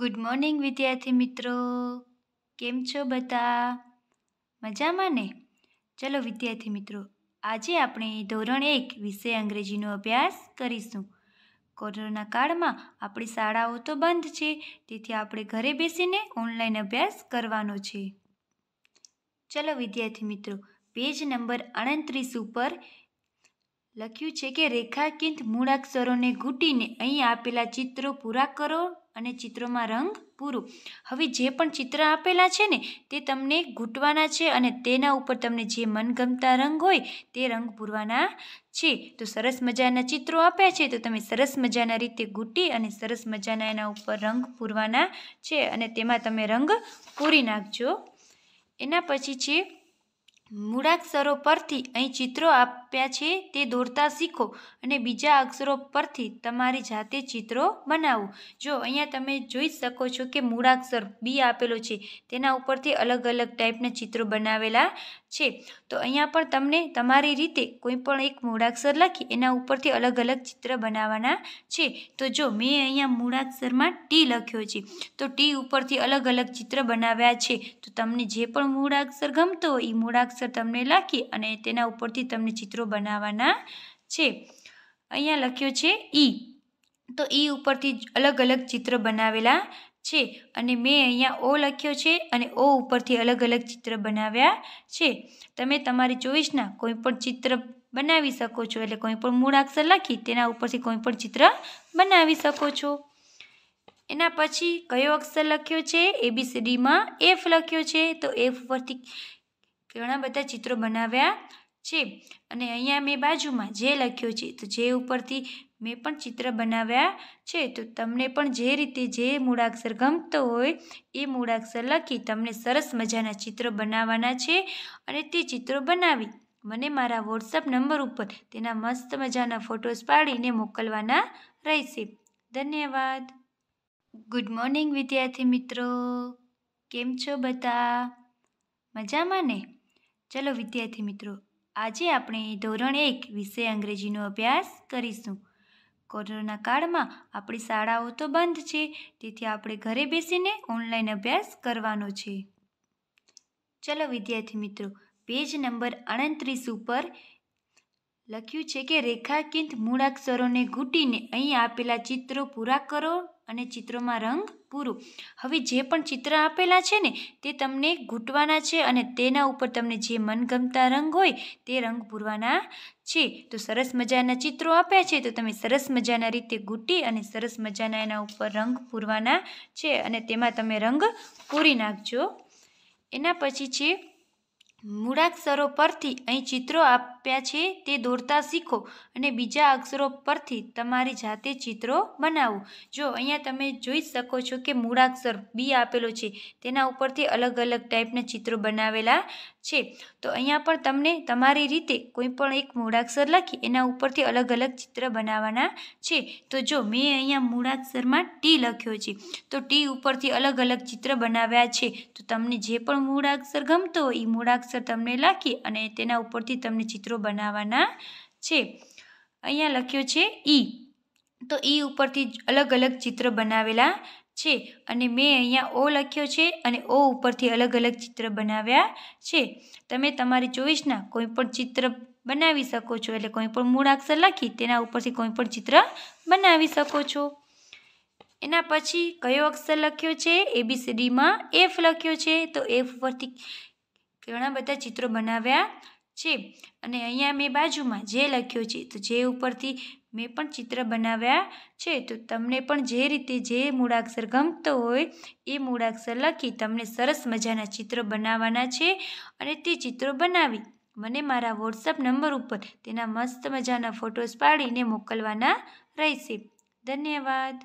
good morning વિદ્યાર્થી મિત્રો કેમ છો બધા મજામાં ને ચલો વિદ્યાર્થી મિત્રો આજે આપણે ધોરણ એક વિષય અંગ્રેજીનો અભ્યાસ કરીશું કોરોના કાળમાં આપણી શાળાઓ તો બંધ છે તેથી આપણે ઘરે બેસીને ઓનલાઈન અભ્યાસ કરવાનો છે ચલો વિદ્યાર્થી મિત્રો પેજ નંબર અણત્રીસ ઉપર લખ્યું છે કે રેખાકિંત મૂળાક્ષરોને ઘૂંટીને અહીં આપેલા ચિત્રો પૂરા કરો અને ચિત્રોમાં રંગ પૂરું હવે જે પણ ચિત્ર આપેલા છે ને તે તમને ઘૂંટવાના છે અને તેના ઉપર તમને જે મનગમતા રંગ હોય તે રંગ પૂરવાના છે તો સરસ મજાના ચિત્રો આપ્યા છે તો તમે સરસ મજાના રીતે ઘૂંટી અને સરસ મજાના એના ઉપર રંગ પૂરવાના છે અને તેમાં તમે રંગ પૂરી નાખજો એના પછી છે મૂળાક્ષરો પરથી અહીં ચિત્રો આપ આપ્યા છે તે દોરતા શીખો અને બીજા અક્ષરો પરથી તમારી જાતે ચિત્રો બનાવો જો અહીંયા તમે જોઈ શકો છો કે મૂળાક્ષર બી આપેલો છે તેના ઉપરથી અલગ અલગ ટાઈપના ચિત્રો બનાવેલા છે તો અહીંયા પણ તમને તમારી રીતે કોઈ પણ એક મૂળાક્ષર લખી એના ઉપરથી અલગ અલગ ચિત્ર બનાવવાના છે તો જો મેં અહીંયા મૂળાક્ષરમાં ટી લખ્યો છે તો ટી ઉપરથી અલગ અલગ ચિત્ર બનાવ્યા છે તો તમને જે પણ મૂળાક્ષર ગમતો હોય એ મૂળાક્ષર તમને લખી અને તેના ઉપરથી તમને ચિત્ર ચિત્રો બનાવવાના છે અહીંયા લખ્યું છે ઈ તો ઈ ઉપરથી અલગ અલગ ચિત્ર બનાવેલા છે અને મેં અહીંયા ઓ લખ્યો છે અને ઓ ઉપરથી અલગ અલગ ચિત્ર બનાવ્યા છે તમે તમારી ચોવીસના કોઈ પણ ચિત્ર બનાવી શકો છો એટલે કોઈ પણ મૂળાક્ષર લખી તેના ઉપરથી કોઈ પણ ચિત્ર બનાવી શકો છો એના પછી કયો અક્ષર લખ્યો છે એબીસીડીમાં એફ લખ્યો છે તો એફ ઉપરથી ઘણા બધા ચિત્રો બનાવ્યા છે અને અહીંયા મેં બાજુમાં જે લખ્યો છે તો જે ઉપરથી મેં પણ ચિત્ર બનાવ્યા છે તો તમને પણ જે રીતે જે મૂળાક્ષર ગમતો હોય એ મૂળાક્ષર લખી તમને સરસ મજાના ચિત્ર બનાવવાના છે અને તે ચિત્રો બનાવી મને મારા વોટ્સઅપ નંબર ઉપર તેના મસ્ત મજાના ફોટોસ પાડીને મોકલવાના રહેશે ધન્યવાદ ગુડ મોર્નિંગ વિદ્યાર્થી મિત્રો કેમ છો બધા મજામાં ને ચલો વિદ્યાર્થી મિત્રો આજે આપણે ધોરણ એક વિષય અંગ્રેજીનો અભ્યાસ કરીશું કોરોના કાળમાં આપણી શાળાઓ તો બંધ છે તેથી આપણે ઘરે બેસીને ઓનલાઈન અભ્યાસ કરવાનો છે ચલો વિદ્યાર્થી મિત્રો પેજ નંબર અડત્રીસ ઉપર લખ્યું છે કે રેખાકિંત મૂળાક્ષરોને ઘૂંટીને અહીં આપેલા ચિત્રો પૂરા કરો અને ચિત્રોમાં રંગ પૂરું હવે જે પણ ચિત્ર આપેલા છે ને તે તમને ઘૂંટવાના છે અને તેના ઉપર તમને જે મનગમતા રંગ હોય તે રંગ પૂરવાના છે તો સરસ મજાના ચિત્રો આપ્યા છે તો તમે સરસ મજાના રીતે ઘૂંટી અને સરસ મજાના એના ઉપર રંગ પૂરવાના છે અને તેમાં તમે રંગ પૂરી નાખજો એના પછી છે મૂળાક્ષરો પરથી અહીં ચિત્રો આપ્યા છે તે દોરતા શીખો અને બીજા અક્ષરો પરથી તમારી જાતે ચિત્રો બનાવો જો અહીંયા તમે જોઈ શકો છો કે મૂળાક્ષર બી આપેલો છે તેના ઉપરથી અલગ અલગ ટાઈપના ચિત્રો બનાવેલા છે તો અહીંયા પણ તમને તમારી રીતે કોઈ પણ એક મૂળાક્ષર લખી એના ઉપરથી અલગ અલગ ચિત્ર બનાવવાના છે તો જો મેં અહીંયા મૂળાક્ષરમાં ટી લખ્યો છે તો ટી ઉપરથી અલગ અલગ ચિત્ર બનાવ્યા છે તો તમને જે પણ મૂળાક્ષર ગમતો હોય એ મૂળાક્ષર અક્ષર તમને લખી અને તેના ઉપરથી તમને ચિત્રો બનાવવાના છે અહીંયા લખ્યો છે ઈ તો ઈ ઉપરથી અલગ અલગ ચિત્ર બનાવેલા છે અને મેં અહીંયા ઓ લખ્યો છે અને ઓ ઉપરથી અલગ અલગ ચિત્ર બનાવ્યા છે તમે તમારી ચોઈસના કોઈ પણ ચિત્ર બનાવી શકો છો એટલે કોઈ પણ મૂળાક્ષર લખી તેના ઉપરથી કોઈ પણ ચિત્ર બનાવી શકો છો એના પછી કયો અક્ષર લખ્યો છે એબીસીડીમાં એફ લખ્યો છે તો એફ ઉપરથી ઘણા બધા ચિત્રો બનાવ્યા છે અને અહીંયા મેં બાજુમાં જે લખ્યો છે તો જે ઉપરથી મેં પણ ચિત્ર બનાવ્યા છે તો તમને પણ જે રીતે જે મૂળાક્ષર ગમતો હોય એ મૂળાક્ષર લખી તમને સરસ મજાના ચિત્રો બનાવવાના છે અને તે ચિત્રો બનાવી મને મારા વોટ્સઅપ નંબર ઉપર તેના મસ્ત મજાના ફોટોસ પાડીને મોકલવાના રહેશે ધન્યવાદ